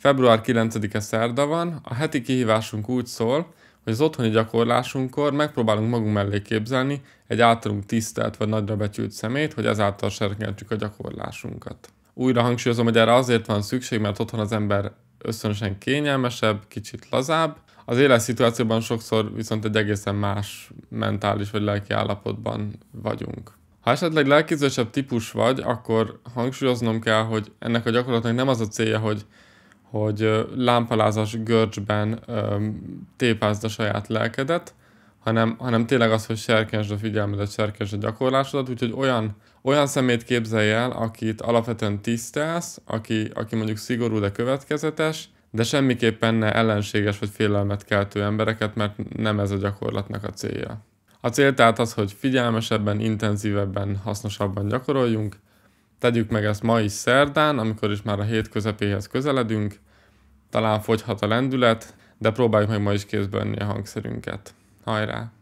Február 9-e szerda van, a heti kihívásunk úgy szól, hogy az otthoni gyakorlásunkkor megpróbálunk magunk mellé képzelni egy általunk tisztelt vagy nagyra becsült szemét, hogy ezáltal serkentsük a gyakorlásunkat. Újra hangsúlyozom, hogy erre azért van szükség, mert otthon az ember összönösen kényelmesebb, kicsit lazább, az éles szituációban sokszor viszont egy egészen más mentális vagy lelki állapotban vagyunk. Ha esetleg lelkizősebb típus vagy, akkor hangsúlyoznom kell, hogy ennek a gyakorlatnak nem az a célja, hogy hogy lámpalázas görcsben tépázd a saját lelkedet, hanem, hanem tényleg az, hogy serkensd a figyelmedet, serkensd a gyakorlásodat, úgyhogy olyan, olyan szemét képzelj el, akit alapvetően tisztelsz, aki, aki mondjuk szigorú, de következetes, de semmiképpen ne ellenséges vagy félelmet keltő embereket, mert nem ez a gyakorlatnak a célja. A cél tehát az, hogy figyelmesebben, intenzívebben, hasznosabban gyakoroljunk, tegyük meg ezt ma is szerdán, amikor is már a hét közepéhez közeledünk, talán fogyhat a lendület, de próbáljuk meg ma is kézbe a hangszerünket. Hajrá!